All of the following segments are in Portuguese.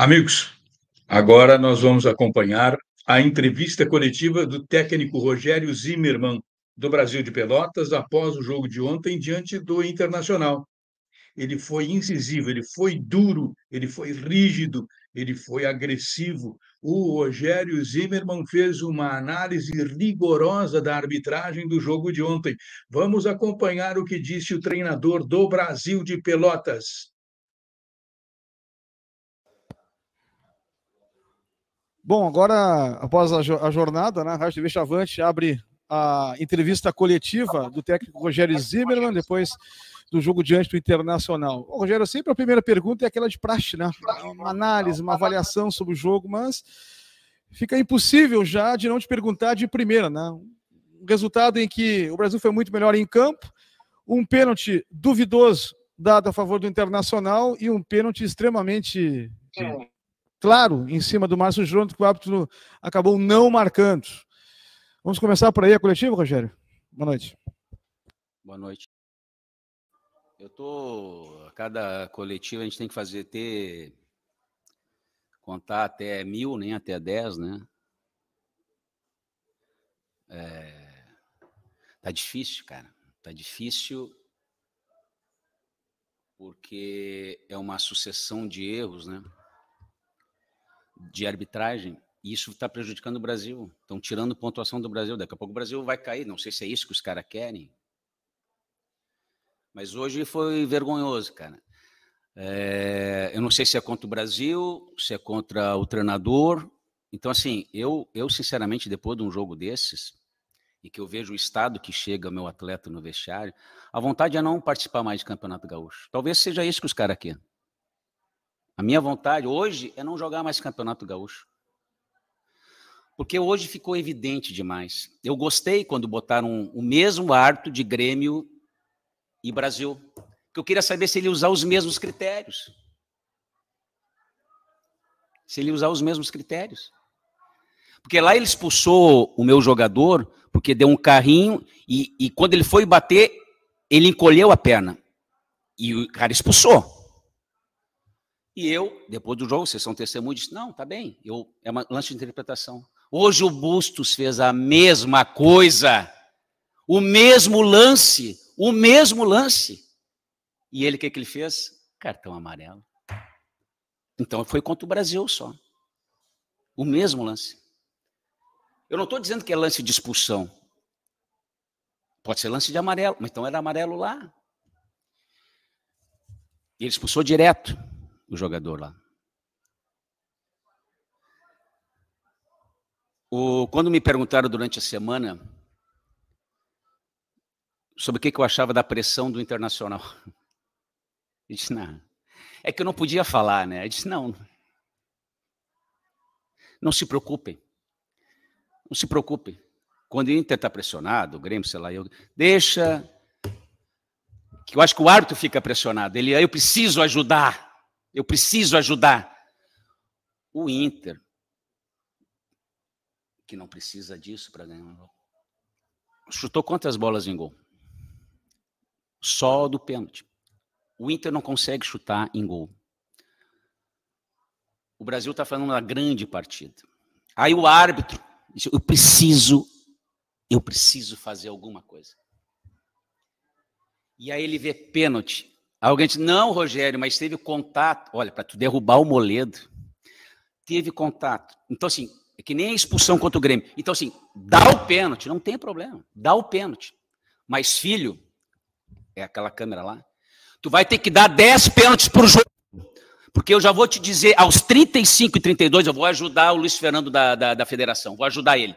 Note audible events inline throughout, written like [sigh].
Amigos, agora nós vamos acompanhar a entrevista coletiva do técnico Rogério Zimmermann, do Brasil de Pelotas, após o jogo de ontem diante do Internacional. Ele foi incisivo, ele foi duro, ele foi rígido, ele foi agressivo. O Rogério Zimmermann fez uma análise rigorosa da arbitragem do jogo de ontem. Vamos acompanhar o que disse o treinador do Brasil de Pelotas. Bom, agora, após a, jo a jornada, né, a Rádio TV Chavante abre a entrevista coletiva do técnico Rogério Zimmermann, depois do jogo diante do Internacional. Bom, Rogério, sempre a primeira pergunta é aquela de praxe, né? Uma análise, uma avaliação sobre o jogo, mas fica impossível já de não te perguntar de primeira, né? Um resultado em que o Brasil foi muito melhor em campo, um pênalti duvidoso dado a favor do Internacional e um pênalti extremamente claro em cima do Márcio Jonathan, que o árbitro acabou não marcando. Vamos começar por aí a coletiva, Rogério? Boa noite. Boa noite. Eu tô. A cada coletiva a gente tem que fazer ter. contar até mil, nem até dez, né? É... Tá difícil, cara. Tá difícil porque é uma sucessão de erros, né? de arbitragem, e isso está prejudicando o Brasil. Estão tirando pontuação do Brasil. Daqui a pouco o Brasil vai cair. Não sei se é isso que os caras querem. Mas hoje foi vergonhoso, cara. É, eu não sei se é contra o Brasil, se é contra o treinador. Então, assim, eu, eu sinceramente, depois de um jogo desses, e que eu vejo o estado que chega meu atleta no vestiário, a vontade é não participar mais de Campeonato Gaúcho. Talvez seja isso que os caras querem. A minha vontade hoje é não jogar mais Campeonato Gaúcho. Porque hoje ficou evidente demais. Eu gostei quando botaram o mesmo árbitro de Grêmio e Brasil. Que eu queria saber se ele usar os mesmos critérios. Se ele usar os mesmos critérios. Porque lá ele expulsou o meu jogador, porque deu um carrinho, e, e quando ele foi bater, ele encolheu a perna. E o cara expulsou. E eu, depois do jogo, vocês são testemunhas disse, não, tá bem, eu, é uma lance de interpretação. Hoje o Bustos fez a mesma coisa, o mesmo lance, o mesmo lance. E ele, o que, que ele fez? Cartão amarelo. Então foi contra o Brasil só. O mesmo lance. Eu não estou dizendo que é lance de expulsão. Pode ser lance de amarelo, mas então era amarelo lá. E ele expulsou direto o jogador lá. O, quando me perguntaram durante a semana sobre o que, que eu achava da pressão do Internacional, [laughs] eu disse, não, é que eu não podia falar, né? Eu disse, não, não se preocupem, não se preocupem. Quando o Inter está pressionado, o Grêmio, sei lá, eu, deixa, que eu acho que o árbitro fica pressionado, ele, eu preciso ajudar, eu preciso ajudar. O Inter, que não precisa disso para ganhar um gol, chutou quantas bolas em gol? Só do pênalti. O Inter não consegue chutar em gol. O Brasil está fazendo uma grande partida. Aí o árbitro disse, eu preciso, eu preciso fazer alguma coisa. E aí ele vê pênalti. Alguém disse, não, Rogério, mas teve contato. Olha, para tu derrubar o Moledo, teve contato. Então, assim, é que nem a expulsão contra o Grêmio. Então, assim, dá o pênalti, não tem problema. Dá o pênalti. Mas, filho, é aquela câmera lá, tu vai ter que dar 10 pênaltis o jogo. Porque eu já vou te dizer, aos 35 e 32, eu vou ajudar o Luiz Fernando da, da, da federação, vou ajudar ele.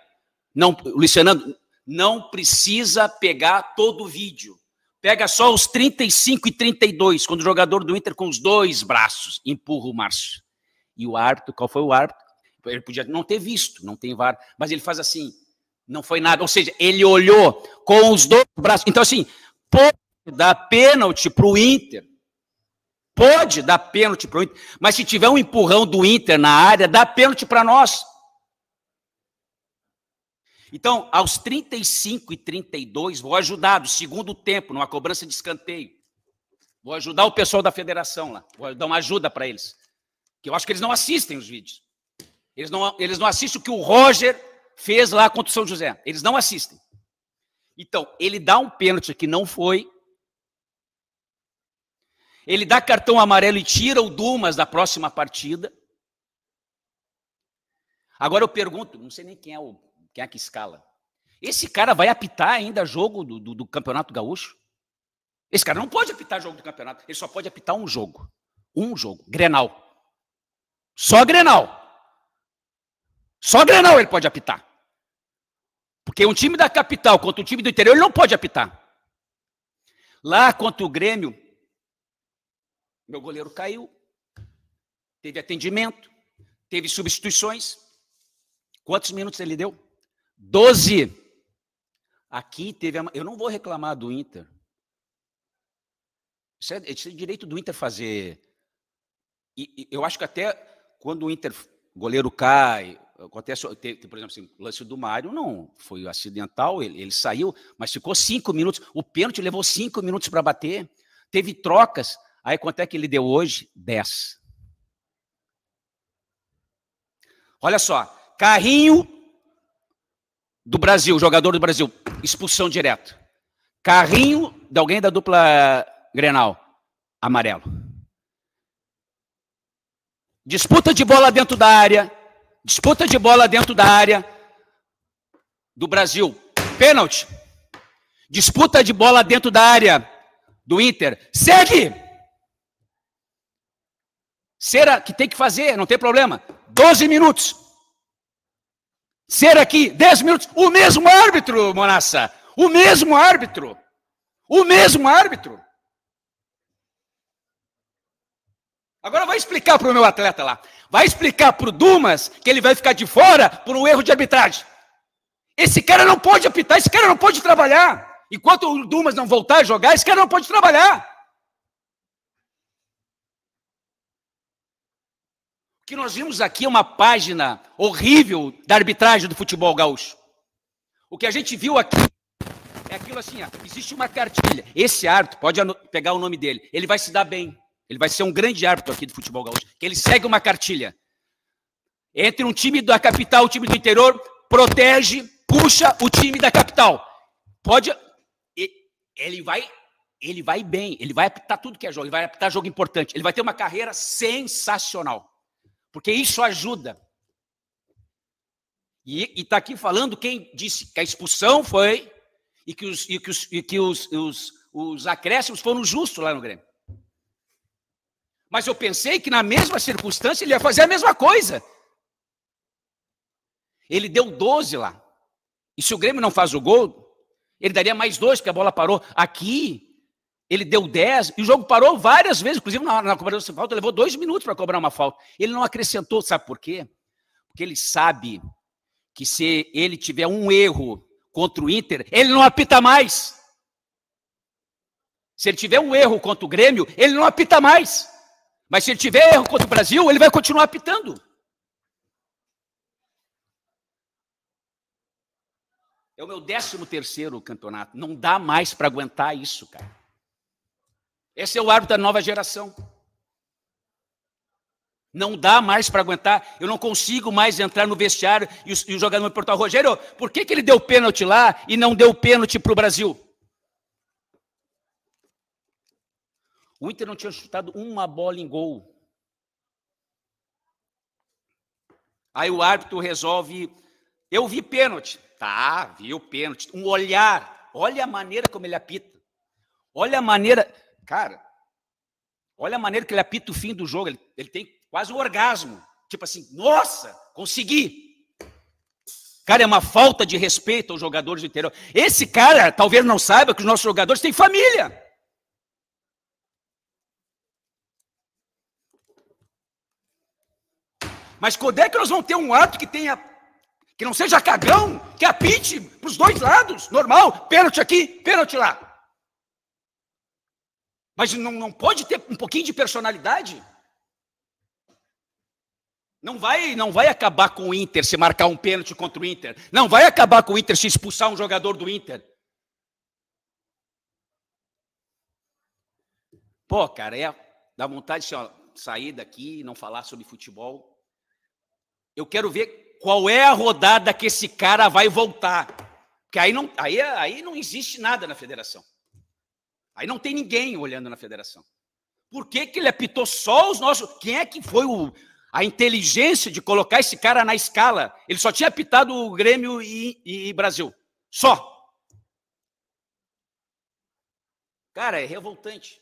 Não, Luiz Fernando, não precisa pegar todo o vídeo. Pega só os 35 e 32, quando o jogador do Inter com os dois braços empurra o Márcio. E o árbitro, qual foi o árbitro? Ele podia não ter visto, não tem VAR, mas ele faz assim, não foi nada. Ou seja, ele olhou com os dois braços. Então, assim, pode dar pênalti para o Inter. Pode dar pênalti para o Inter. Mas se tiver um empurrão do Inter na área, dá pênalti para nós. Então, aos 35 e 32, vou ajudar do segundo tempo, numa cobrança de escanteio. Vou ajudar o pessoal da federação lá. Vou dar uma ajuda para eles. Que eu acho que eles não assistem os vídeos. Eles não, eles não assistem o que o Roger fez lá contra o São José. Eles não assistem. Então, ele dá um pênalti que não foi. Ele dá cartão amarelo e tira o Dumas da próxima partida. Agora eu pergunto, não sei nem quem é o quem é que escala? Esse cara vai apitar ainda jogo do, do, do Campeonato Gaúcho? Esse cara não pode apitar jogo do campeonato, ele só pode apitar um jogo. Um jogo, Grenal. Só Grenal. Só Grenal ele pode apitar. Porque um time da capital contra o um time do interior, ele não pode apitar. Lá contra o Grêmio, meu goleiro caiu, teve atendimento, teve substituições. Quantos minutos ele deu? 12. Aqui teve. A, eu não vou reclamar do Inter. Isso é, isso é direito do Inter fazer. E, e, eu acho que até quando o Inter, goleiro cai, acontece, tem, tem, por exemplo, assim, o lance do Mário não foi acidental, ele, ele saiu, mas ficou cinco minutos. O pênalti levou cinco minutos para bater. Teve trocas. Aí quanto é que ele deu hoje? Dez. Olha só, carrinho do Brasil, jogador do Brasil, expulsão direto Carrinho de alguém da dupla Grenal, amarelo. Disputa de bola dentro da área, disputa de bola dentro da área do Brasil, pênalti. Disputa de bola dentro da área do Inter, segue. Será que tem que fazer, não tem problema. 12 minutos ser aqui 10 minutos, o mesmo árbitro, Monassa, o mesmo árbitro, o mesmo árbitro. Agora vai explicar para o meu atleta lá, vai explicar para o Dumas que ele vai ficar de fora por um erro de arbitragem. Esse cara não pode apitar, esse cara não pode trabalhar. Enquanto o Dumas não voltar a jogar, esse cara não pode trabalhar. que nós vimos aqui é uma página horrível da arbitragem do futebol gaúcho. O que a gente viu aqui é aquilo assim: ó, existe uma cartilha. Esse árbitro, pode pegar o nome dele, ele vai se dar bem. Ele vai ser um grande árbitro aqui do futebol gaúcho. Que ele segue uma cartilha. Entre um time da capital e um time do interior, protege, puxa o time da capital. Pode. Ele vai ele vai bem, ele vai apitar tudo que é jogo, ele vai apitar jogo importante, ele vai ter uma carreira sensacional porque isso ajuda. E está aqui falando quem disse que a expulsão foi e que os, e que os, e que os, os, os acréscimos foram justos lá no Grêmio. Mas eu pensei que na mesma circunstância ele ia fazer a mesma coisa. Ele deu 12 lá. E se o Grêmio não faz o gol, ele daria mais dois, porque a bola parou. Aqui, ele deu 10 e o jogo parou várias vezes, inclusive na, na cobrança de falta, levou dois minutos para cobrar uma falta. Ele não acrescentou, sabe por quê? Porque ele sabe que se ele tiver um erro contra o Inter, ele não apita mais. Se ele tiver um erro contra o Grêmio, ele não apita mais. Mas se ele tiver erro contra o Brasil, ele vai continuar apitando. É o meu décimo terceiro campeonato. Não dá mais para aguentar isso, cara. Esse é o árbitro da nova geração. Não dá mais para aguentar. Eu não consigo mais entrar no vestiário e o, e o jogador me perguntar, Rogério, por que, que ele deu pênalti lá e não deu pênalti para o Brasil? O Inter não tinha chutado uma bola em gol. Aí o árbitro resolve. Eu vi pênalti. Tá, viu pênalti. Um olhar. Olha a maneira como ele apita. Olha a maneira. Cara, olha a maneira que ele apita o fim do jogo. Ele, ele tem quase um orgasmo. Tipo assim, nossa, consegui! Cara, é uma falta de respeito aos jogadores do interior. Esse cara talvez não saiba que os nossos jogadores têm família. Mas quando é que nós vamos ter um ato que tenha que não seja cagão, que apite para os dois lados, normal, pênalti aqui, pênalti lá. Mas não, não pode ter um pouquinho de personalidade? Não vai, não vai acabar com o Inter se marcar um pênalti contra o Inter. Não vai acabar com o Inter se expulsar um jogador do Inter. Pô, cara, é, dá vontade de assim, sair daqui e não falar sobre futebol. Eu quero ver qual é a rodada que esse cara vai voltar. Porque aí não, aí, é, aí não existe nada na federação. Aí não tem ninguém olhando na federação. Por que, que ele apitou só os nossos? Quem é que foi o, a inteligência de colocar esse cara na escala? Ele só tinha apitado o Grêmio e, e Brasil. Só. Cara, é revoltante.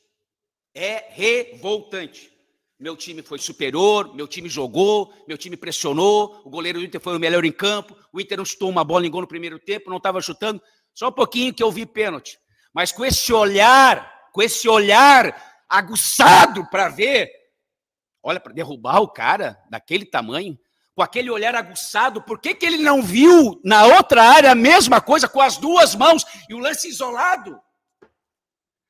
É revoltante. Meu time foi superior, meu time jogou, meu time pressionou, o goleiro do Inter foi o melhor em campo, o Inter não chutou uma bola em gol no primeiro tempo, não estava chutando. Só um pouquinho que eu vi pênalti mas com esse olhar, com esse olhar aguçado para ver, olha, para derrubar o cara daquele tamanho, com aquele olhar aguçado, por que, que ele não viu na outra área a mesma coisa com as duas mãos e o lance isolado?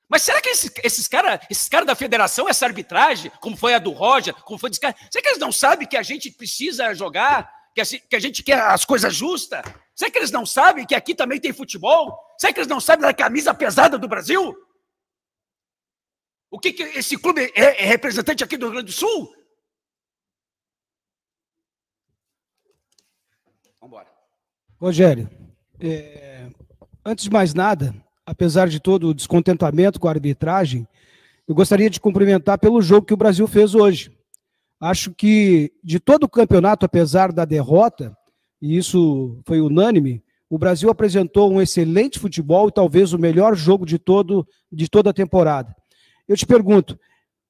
Mas será que esses, esses caras esses cara da federação, essa arbitragem, como foi a do Roger, como foi desse cara, será que eles não sabem que a gente precisa jogar, que a, que a gente quer as coisas justas? Será que eles não sabem que aqui também tem futebol? Será que eles não sabem da camisa pesada do Brasil? O que, que esse clube é, é representante aqui do Rio Grande do Sul? Vambora. Rogério, é, antes de mais nada, apesar de todo o descontentamento com a arbitragem, eu gostaria de cumprimentar pelo jogo que o Brasil fez hoje. Acho que de todo o campeonato, apesar da derrota, e isso foi unânime, o Brasil apresentou um excelente futebol e talvez o melhor jogo de, todo, de toda a temporada. Eu te pergunto: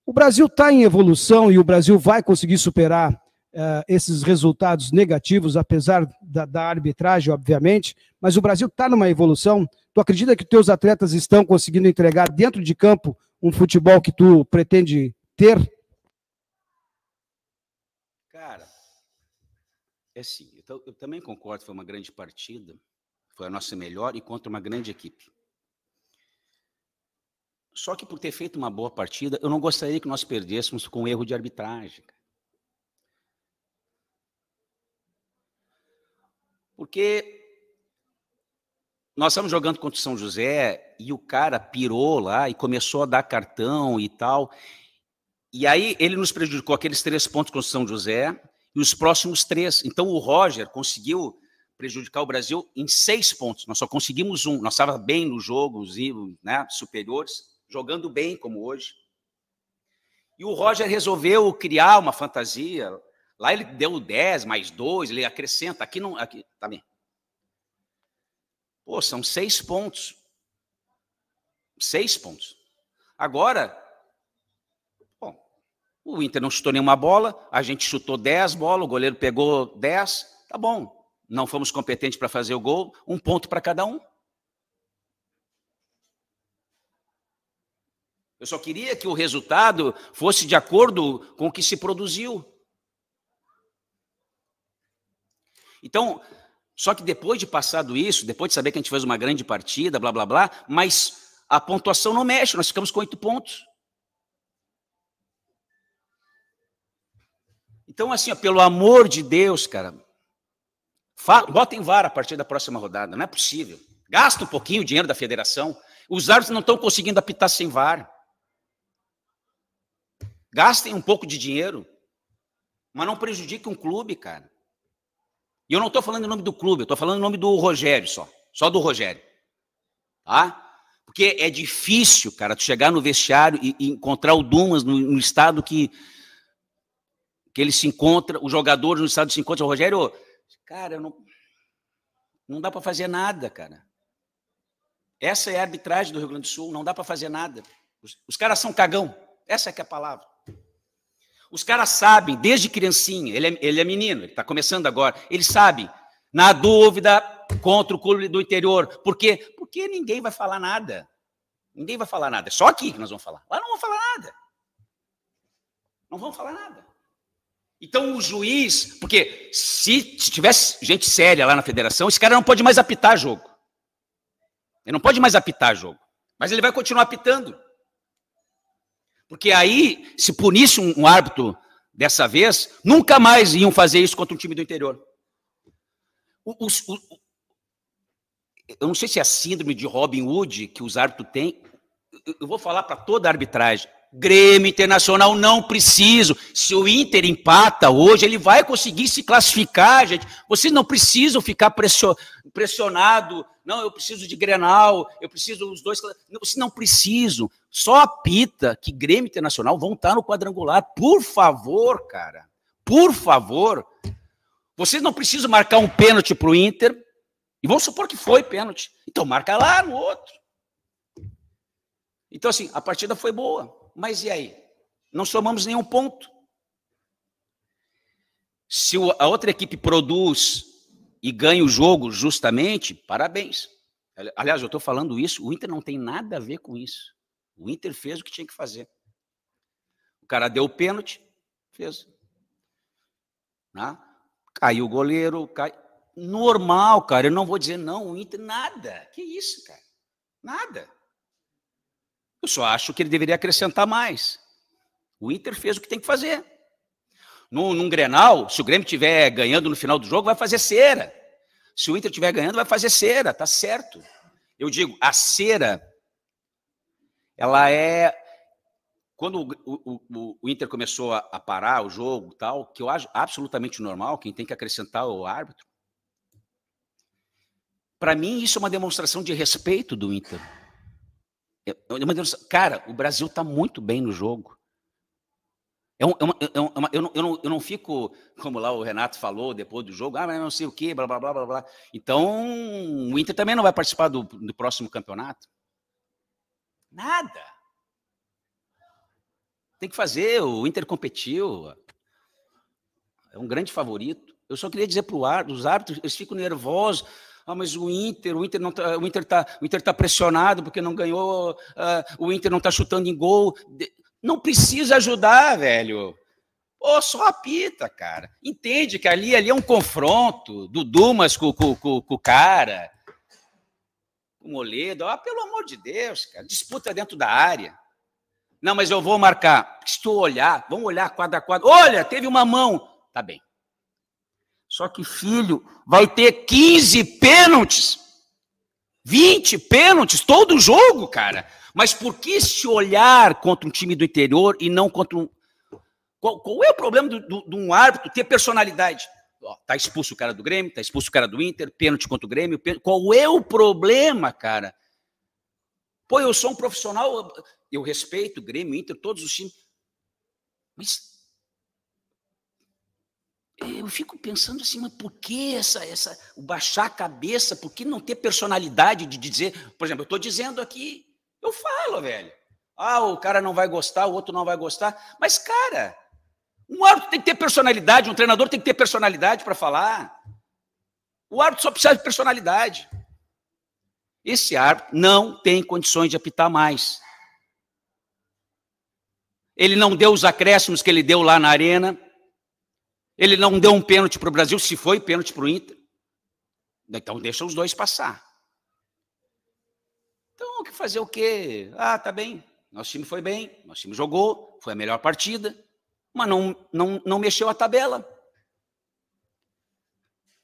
o Brasil está em evolução e o Brasil vai conseguir superar uh, esses resultados negativos, apesar da, da arbitragem, obviamente, mas o Brasil está numa evolução. Tu acredita que teus atletas estão conseguindo entregar dentro de campo um futebol que tu pretende ter? Cara, é sim. Eu, eu, também concordo, foi uma grande partida. Foi a nossa melhor e contra uma grande equipe. Só que por ter feito uma boa partida, eu não gostaria que nós perdêssemos com um erro de arbitragem. Porque nós estamos jogando contra o São José e o cara pirou lá e começou a dar cartão e tal. E aí ele nos prejudicou aqueles três pontos contra o São José e os próximos três. Então o Roger conseguiu prejudicar o Brasil em seis pontos. Nós só conseguimos um. Nós estávamos bem nos jogos né, superiores, jogando bem, como hoje. E o Roger resolveu criar uma fantasia. Lá ele deu 10, mais 2, ele acrescenta. Aqui não. Aqui, tá Pô, são seis pontos. Seis pontos. Agora, bom, o Inter não chutou nenhuma bola, a gente chutou 10 bolas, o goleiro pegou 10, tá bom não fomos competentes para fazer o gol, um ponto para cada um. Eu só queria que o resultado fosse de acordo com o que se produziu. Então, só que depois de passado isso, depois de saber que a gente fez uma grande partida, blá blá blá, mas a pontuação não mexe, nós ficamos com oito pontos. Então, assim, ó, pelo amor de Deus, cara, Botem vara a partir da próxima rodada, não é possível. Gasta um pouquinho o dinheiro da federação. Os árbitros não estão conseguindo apitar sem vara. Gastem um pouco de dinheiro, mas não prejudique um clube, cara. E eu não estou falando em nome do clube, eu estou falando em nome do Rogério só. Só do Rogério. Tá? Porque é difícil, cara, tu chegar no vestiário e, e encontrar o Dumas no, no, estado que, que ele se encontra, os jogadores no estado se encontram. Rogério, Cara, não, não dá para fazer nada, cara. Essa é a arbitragem do Rio Grande do Sul, não dá para fazer nada. Os, os, caras são cagão, essa é que é a palavra. Os caras sabem, desde criancinha, ele é, ele é menino, ele está começando agora, eles sabem, na dúvida, contra o clube do interior. Por quê? Porque ninguém vai falar nada. Ninguém vai falar nada. É só aqui que nós vamos falar. Lá não vão falar nada. Não vão falar nada. Então o juiz, porque se tivesse gente séria lá na federação, esse cara não pode mais apitar jogo. Ele não pode mais apitar jogo. Mas ele vai continuar apitando. Porque aí, se punisse um, árbitro dessa vez, nunca mais iam fazer isso contra um time do interior. O, o, o, eu não sei se é a síndrome de Robin Hood que os árbitros têm. Eu vou falar para toda a arbitragem. Grêmio Internacional não preciso. Se o Inter empata hoje, ele vai conseguir se classificar, gente. Vocês não precisam ficar pressionado. Não, eu preciso de Grenal, eu preciso os dois. vocês não precisam. Só apita que Grêmio Internacional vão estar no quadrangular. Por favor, cara. Por favor. Vocês não precisam marcar um pênalti para o Inter. E vamos supor que foi pênalti. Então marca lá no outro. Então, assim, a partida foi boa. Mas e aí? Não somamos nenhum ponto. Se a outra equipe produz e ganha o jogo justamente, parabéns. Aliás, eu estou falando isso, o Inter não tem nada a ver com isso. O Inter fez o que tinha que fazer. O cara deu o pênalti, fez. Né? Caiu o goleiro, cai... normal, cara. Eu não vou dizer não, o Inter, nada. Que isso, cara? Nada. Eu só acho que ele deveria acrescentar mais. O Inter fez o que tem que fazer. Num, num Grenal, se o Grêmio estiver ganhando no final do jogo, vai fazer cera. Se o Inter estiver ganhando, vai fazer cera, tá certo. Eu digo, a cera, ela é. Quando o, o, o Inter começou a, a, parar o jogo tal, que eu acho absolutamente normal, quem tem que acrescentar é o árbitro. Para mim, isso é uma demonstração de respeito do Inter cara, o Brasil está muito bem no jogo. É, é uma, é, é uma, eu, não, eu, não, eu não fico, como lá o Renato falou depois do jogo, ah, mas não sei o quê, blá, blá, blá, blá, blá. Então, o Inter também não vai participar do, do próximo campeonato? Nada. Tem que fazer, o Inter competiu. É um grande favorito. Eu só queria dizer para os árbitros, eles ficam nervosos. Ah, mas o Inter, o Inter não tá, o Inter tá, o Inter tá pressionado porque não ganhou, uh, o Inter não tá chutando em gol. Não precisa ajudar, velho. Pô, só apita, cara. Entende que ali, ali é um confronto do Dumas com, com, com, com o cara, com o Moledo. Ah, pelo amor de Deus, cara. Disputa dentro da área. Não, mas eu vou marcar. Estou olhar, vamos olhar quadra a quadra. Olha, teve uma mão. Tá bem. Só que filho vai ter 15 pênaltis, 20 pênaltis todo jogo, cara. Mas por que esse olhar contra um time do interior e não contra um. Qual, qual é o problema de um árbitro ter personalidade? Ó, tá expulso o cara do Grêmio, tá expulso o cara do Inter, pênalti contra o Grêmio. Pênalti. Qual é o problema, cara? Pô, eu sou um profissional, eu respeito o Grêmio, Inter, todos os times. Mas eu fico pensando assim, mas por que essa, essa, o baixar a cabeça, por que não ter personalidade de dizer, por exemplo, eu estou dizendo aqui, eu falo, velho. Ah, o cara não vai gostar, o outro não vai gostar. Mas, cara, um árbitro tem que ter personalidade, um treinador tem que ter personalidade para falar. O árbitro só precisa de personalidade. Esse árbitro não tem condições de apitar mais. Ele não deu os acréscimos que ele deu lá na arena ele não deu um pênalti para o Brasil, se foi pênalti para o Inter. Então deixa os dois passar. Então, o que fazer o quê? Ah, tá bem. Nosso time foi bem, nosso time jogou, foi a melhor partida, mas não, não, não mexeu a tabela.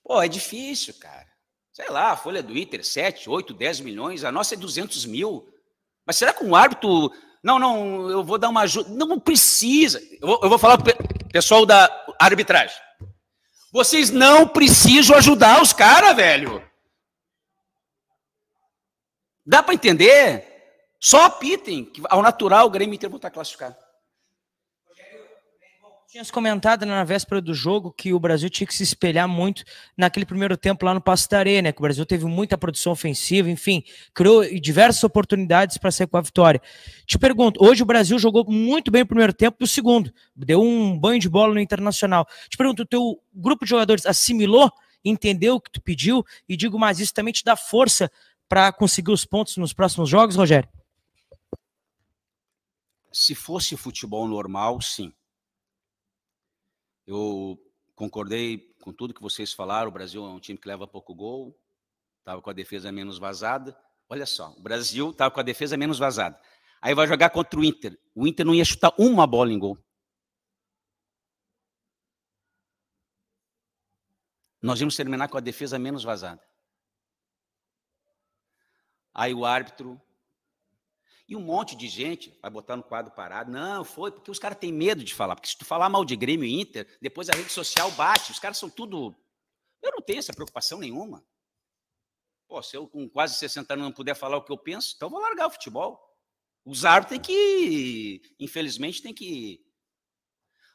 Pô, é difícil, cara. Sei lá, a folha do Inter, 7, 8, 10 milhões, a nossa é 200 mil. Mas será que um árbitro. Não, não, eu vou dar uma ajuda. Não precisa. Eu vou, eu vou falar pro pessoal da, arbitragem. Vocês não precisam ajudar os caras, velho. Dá para entender? Só apitem que ao natural o Grêmio Inter vão estar classificado. Tinhas comentado né, na véspera do jogo que o Brasil tinha que se espelhar muito naquele primeiro tempo lá no Passo da Areia, né? Que o Brasil teve muita produção ofensiva, enfim, criou diversas oportunidades para sair com a vitória. Te pergunto, hoje o Brasil jogou muito bem o primeiro tempo e o segundo, deu um banho de bola no Internacional. Te pergunto, o teu grupo de jogadores assimilou, entendeu o que tu pediu? E digo mais, isso também te dá força para conseguir os pontos nos próximos jogos, Rogério? Se fosse futebol normal, sim eu concordei com tudo que vocês falaram. O Brasil é um time que leva pouco gol, estava com a defesa menos vazada. Olha só, o Brasil estava com a defesa menos vazada. Aí vai jogar contra o Inter. O Inter não ia chutar uma bola em gol. Nós íamos terminar com a defesa menos vazada. Aí o árbitro e um monte de gente vai botar no quadro parado. Não, foi porque os caras têm medo de falar. Porque se tu falar mal de Grêmio e Inter, depois a rede social bate. Os caras são tudo. Eu não tenho essa preocupação nenhuma. Pô, se eu com quase 60 anos não puder falar o que eu penso, então eu vou largar o futebol. Os árbitros têm que. Infelizmente, tem que.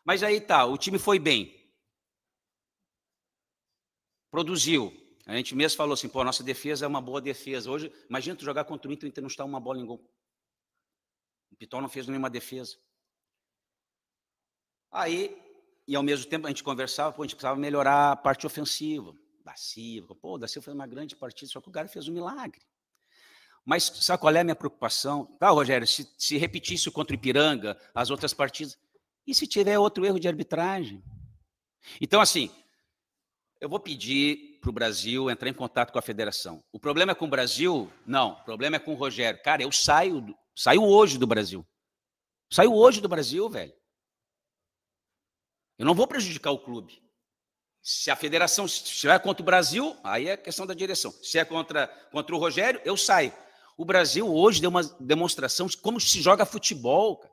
Mas aí tá, o time foi bem. Produziu. A gente mesmo falou assim, pô, nossa defesa é uma boa defesa. Hoje, imagina tu jogar contra o Inter, e não está uma bola em gol. Piton não fez nenhuma defesa. Aí, e ao mesmo tempo a gente conversava, pô, a gente precisava melhorar a parte ofensiva. Silva, pô, o Silva foi uma grande partida, só que o cara fez um milagre. Mas sabe qual é a minha preocupação? Tá, Rogério, se, se repetisse o contra o Ipiranga, as outras partidas, e se tiver outro erro de arbitragem? Então, assim, eu vou pedir para o Brasil entrar em contato com a federação. O problema é com o Brasil? Não, o problema é com o Rogério. Cara, eu saio Saiu hoje do Brasil. Saiu hoje do Brasil, velho. Eu não vou prejudicar o clube. Se a federação estiver contra o Brasil, aí é questão da direção. Se é contra, contra o Rogério, eu saio. O Brasil hoje deu uma demonstração de como se joga futebol, cara.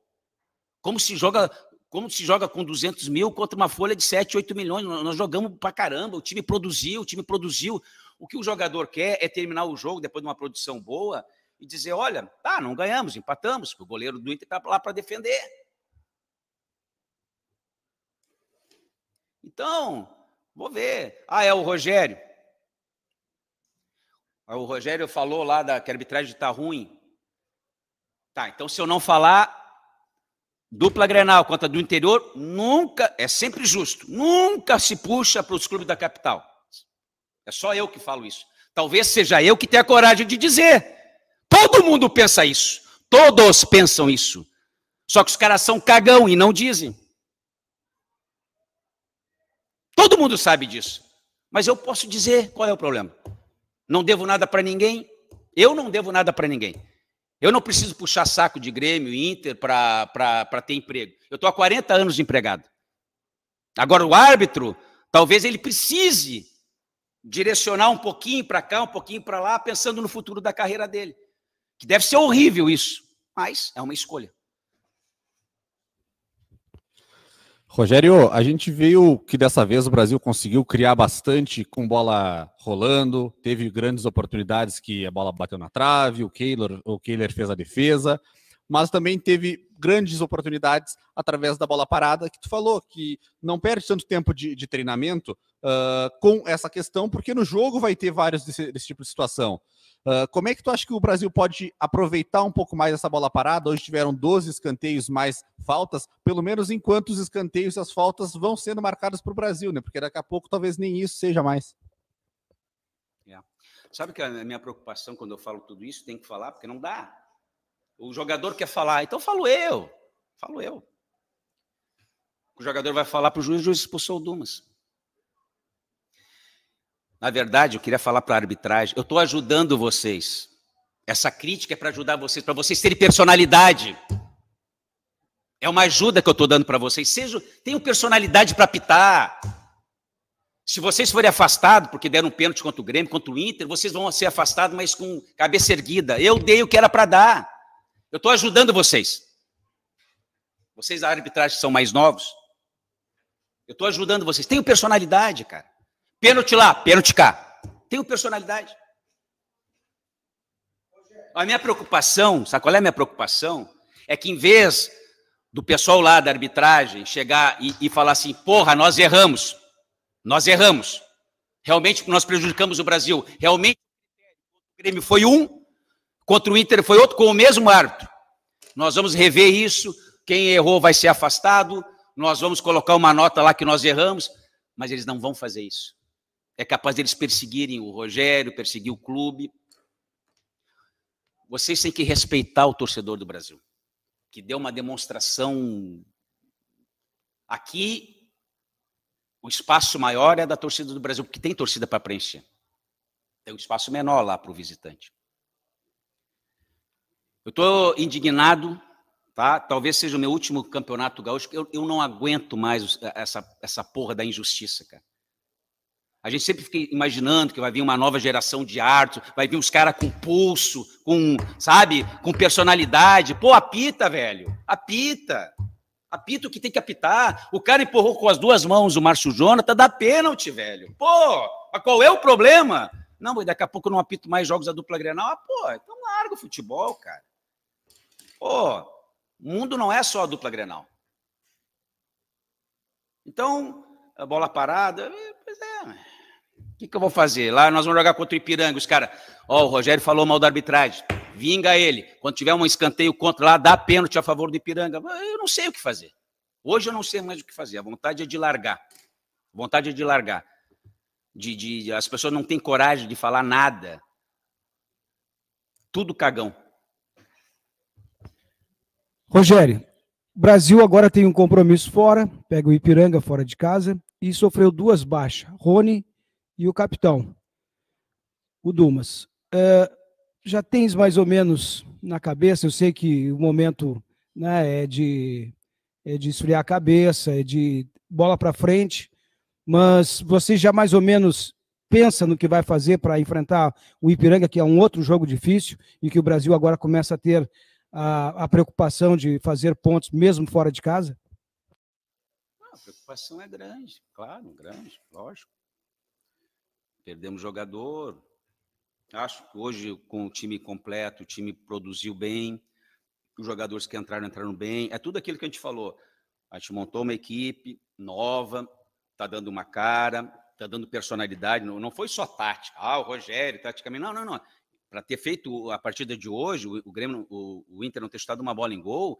como se joga como se joga com 200 mil contra uma folha de 7, 8 milhões. Nós jogamos pra caramba, o time produziu, o time produziu. O que o jogador quer é terminar o jogo depois de uma produção boa e dizer: olha, tá, não ganhamos, empatamos, porque o goleiro do Inter está lá para defender. Então, vou ver. Ah, é o Rogério. Ah, o Rogério falou lá da, que a arbitragem está ruim. Tá, então se eu não falar, Dupla Grenal contra do interior nunca, é sempre justo, nunca se puxa para os clubes da capital. É só eu que falo isso. Talvez seja eu que tenha coragem de dizer. Todo mundo pensa isso. Todos pensam isso. Só que os caras são cagão e não dizem. Todo mundo sabe disso. Mas eu posso dizer qual é o problema. Não devo nada para ninguém. Eu não devo nada para ninguém. Eu não preciso puxar saco de Grêmio, Inter para ter emprego. Eu estou há 40 anos de empregado. Agora, o árbitro, talvez ele precise direcionar um pouquinho para cá, um pouquinho para lá, pensando no futuro da carreira dele. Que deve ser horrível isso, mas é uma escolha. Rogério, a gente viu que dessa vez o Brasil conseguiu criar bastante com bola rolando, teve grandes oportunidades que a bola bateu na trave, o Kehler, o Keiler fez a defesa, mas também teve grandes oportunidades através da bola parada, que tu falou, que não perde tanto tempo de, de treinamento uh, com essa questão, porque no jogo vai ter vários desse, desse tipo de situação. Ah, como é que tu acha que o Brasil pode aproveitar um pouco mais essa bola parada? Hoje tiveram 12 escanteios mais faltas, pelo menos enquanto os escanteios e as faltas vão sendo marcadas para o Brasil, né? Porque daqui a pouco talvez nem isso seja mais. É. Sabe que a minha preocupação quando eu falo tudo isso tem que falar, porque não dá. O jogador quer falar, então falo eu. Falo eu. O jogador vai falar para o juiz, o juiz expulsou o Dumas. Na verdade, eu queria falar para a arbitragem, eu estou ajudando vocês. Essa crítica é para ajudar vocês, para vocês terem personalidade. É uma ajuda que eu estou dando para vocês. Sejam, tenham personalidade para pitar. Se vocês forem afastados, porque deram um pênalti contra o Grêmio, contra o Inter, vocês vão ser afastados, mas com cabeça erguida. Eu dei o que era para dar. Eu estou ajudando vocês. Vocês, a arbitragem, são mais novos. Eu estou ajudando vocês. Tenham personalidade, cara. Pênalti lá, pênalti cá. Tenho personalidade. A minha preocupação, sabe qual é a minha preocupação? É que em vez do pessoal lá da arbitragem chegar e, e falar assim: porra, nós erramos, nós erramos. Realmente nós prejudicamos o Brasil. Realmente o Grêmio foi um, contra o Inter foi outro, com o mesmo árbitro. Nós vamos rever isso. Quem errou vai ser afastado. Nós vamos colocar uma nota lá que nós erramos. Mas eles não vão fazer isso é capaz deles perseguirem o Rogério, perseguir o clube. Vocês têm que respeitar o torcedor do Brasil, que deu uma demonstração. Aqui, o espaço maior é da torcida do Brasil, porque tem torcida para preencher. Tem um espaço menor lá para o visitante. Eu estou indignado, tá? Talvez seja o meu último campeonato gaúcho. Eu, eu não aguento mais essa, essa porra da injustiça, cara. A gente sempre fica imaginando que vai vir uma nova geração de arte, vai vir uns caras com pulso, com, sabe, com personalidade. Pô, apita, velho. Apita. Apita o que tem que apitar. O cara empurrou com as duas mãos o Márcio Jonathan, dá pênalti, velho. Pô, mas qual é o problema? Não, daqui a pouco eu não apito mais jogos da dupla Grenal. Ah, pô, então larga o futebol, cara. Pô, o mundo não é só a dupla Grenal. Então, a bola parada, pois é, o que, que eu vou fazer? Lá nós vamos jogar contra o Ipiranga. Os caras, ó, oh, o Rogério falou mal da arbitragem. Vinga ele. Quando tiver um escanteio contra lá, dá pênalti a favor do Ipiranga. Ah, eu não sei o que fazer. Hoje eu não sei mais o que fazer. A vontade é de largar. A vontade é de largar. De, de, as pessoas não têm coragem de falar nada. Tudo cagão. Rogério, Brasil agora tem um compromisso fora, pega o Ipiranga fora de casa e sofreu duas baixas, Rony e o capitão, o Dumas. Eh, já tens mais ou menos na cabeça, eu sei que o momento né, é, de, é de esfriar a cabeça, é de bola para frente, mas você já mais ou menos pensa no que vai fazer para enfrentar o Ipiranga, que é um outro jogo difícil e que o Brasil agora começa a ter a, a preocupação de fazer pontos mesmo fora de casa? Ah, a preocupação é grande, claro, grande, lógico perdemos jogador. Acho que hoje, com o time completo, o time produziu bem, os jogadores que entraram, entraram bem. É tudo aquilo que a gente falou. A gente montou uma equipe nova, está dando uma cara, está dando personalidade. Não, não foi só tática. Ah, o Rogério, taticamente. Não, não, não. Para ter feito a partida de hoje, o, o Grêmio, o, o Inter não ter estado uma bola em gol,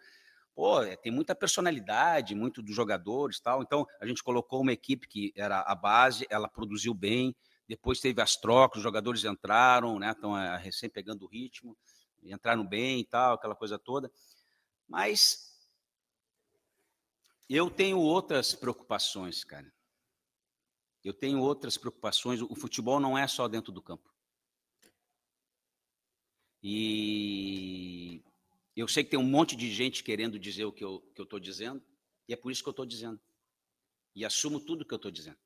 pô, é, tem muita personalidade, muito dos jogadores tal. Então, a gente colocou uma equipe que era a base, ela produziu bem, depois teve as trocas, os jogadores entraram, né? Estão eh, recém pegando o ritmo, entraram bem e tal, aquela coisa toda. Mas eu tenho outras preocupações, cara. Eu tenho outras preocupações. O futebol não é só dentro do campo. E eu sei que tem um monte de gente querendo dizer o que eu estou dizendo, e é por isso que eu estou dizendo. E assumo tudo o que eu estou dizendo.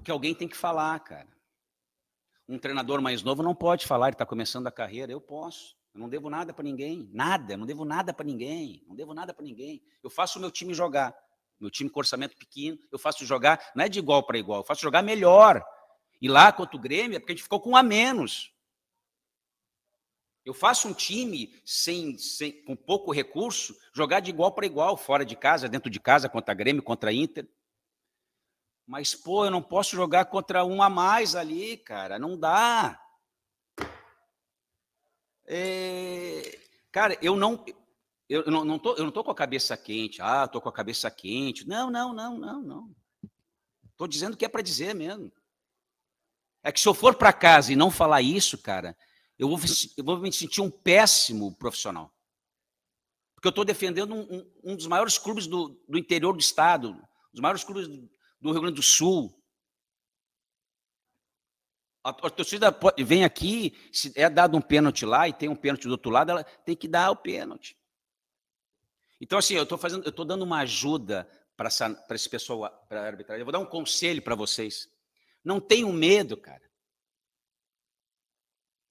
Porque alguém tem que falar, cara. Um treinador mais novo não pode falar, ele está começando a carreira. Eu posso. Eu não devo nada para ninguém. Nada. Eu não devo nada para ninguém. Não devo nada para ninguém. Eu faço o meu time jogar. Meu time com orçamento pequeno, eu faço jogar, não é de igual para igual, eu faço jogar melhor. E lá contra o Grêmio é porque a gente ficou com um a menos. Eu faço um time sem, sem, com pouco recurso jogar de igual para igual, fora de casa, dentro de casa, contra Grêmio, contra Inter. Mas, pô, eu não posso jogar contra um a mais ali, cara. Não dá. É... Cara, eu não. Eu não, não, tô, eu não tô com a cabeça quente. Ah, tô com a cabeça quente. Não, não, não, não, não. Tô dizendo o que é para dizer mesmo. É que se eu for para casa e não falar isso, cara, eu vou, eu vou me sentir um péssimo profissional. Porque eu estou defendendo um, um, um, dos maiores clubes do, do interior do estado, um dos maiores clubes do, do Rio Grande do Sul. A, a torcida vem aqui, se é dado um pênalti lá e tem um pênalti do outro lado, ela tem que dar o pênalti. Então, assim, eu estou fazendo, eu estou dando uma ajuda para esse pessoal, para a arbitragem. Eu vou dar um conselho para vocês. Não tenham medo, cara.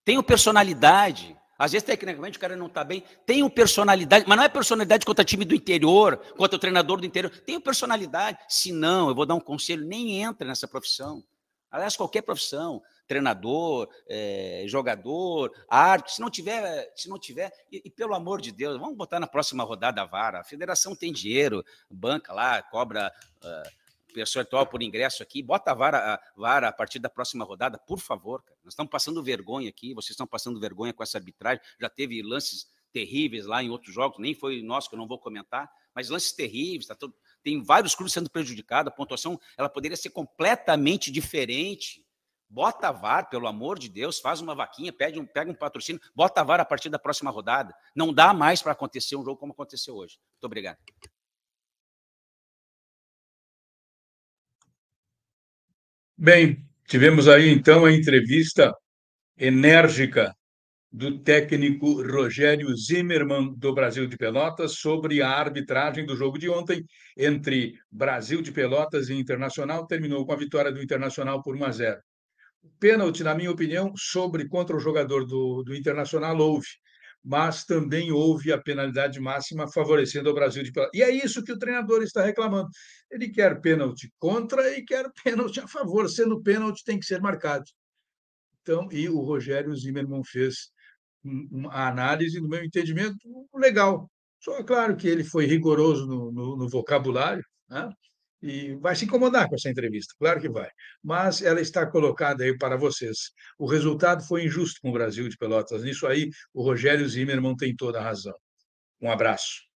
Tenham personalidade. Às vezes, tecnicamente, o cara não está bem. Tem o personalidade, mas não é personalidade contra time do interior, contra o treinador do interior. Tem o personalidade. Se não, eu vou dar um conselho, nem entra nessa profissão. Aliás, qualquer profissão, treinador, é, jogador, árbitro, se não tiver, se não tiver, e, e, pelo amor de Deus, vamos botar na próxima rodada a vara. A federação tem dinheiro, banca lá, cobra. Uh, percentual por ingresso aqui, bota a vara, a vara a partir da próxima rodada, por favor, cara. Nós estamos passando vergonha aqui, vocês estão passando vergonha com essa arbitragem. Já teve lances terríveis lá em outros jogos, nem foi nosso que eu não vou comentar, mas lances terríveis, tá todo... tem vários clubes sendo prejudicados, a pontuação ela poderia ser completamente diferente. Bota a VAR, pelo amor de Deus, faz uma vaquinha, pede um, pega um patrocínio, bota a VAR a partir da próxima rodada. Não dá mais para acontecer um jogo como aconteceu hoje. Muito obrigado. Bem, tivemos aí então a entrevista enérgica do técnico Rogério Zimmermann do Brasil de Pelotas sobre a arbitragem do jogo de ontem entre Brasil de Pelotas e Internacional, terminou com a vitória do Internacional por 1 a 0. Pênalti, na minha opinião, sobre contra o jogador do, do Internacional houve, mas também houve a penalidade máxima favorecendo o Brasil de E é isso que o treinador está reclamando. Ele quer pênalti contra e quer [laughs] pênalti a favor, sendo pênalti tem que ser marcado. Então, e o Rogério Zimmermann fez a análise, no meu entendimento, legal. Só claro que ele foi rigoroso no, no, no vocabulário, né? e vai se incomodar com essa entrevista, claro que vai. Mas ela está colocada aí para vocês. O resultado foi injusto com o Brasil de Pelotas. Nisso aí, o Rogério Zimmermann tem toda a razão. Um abraço.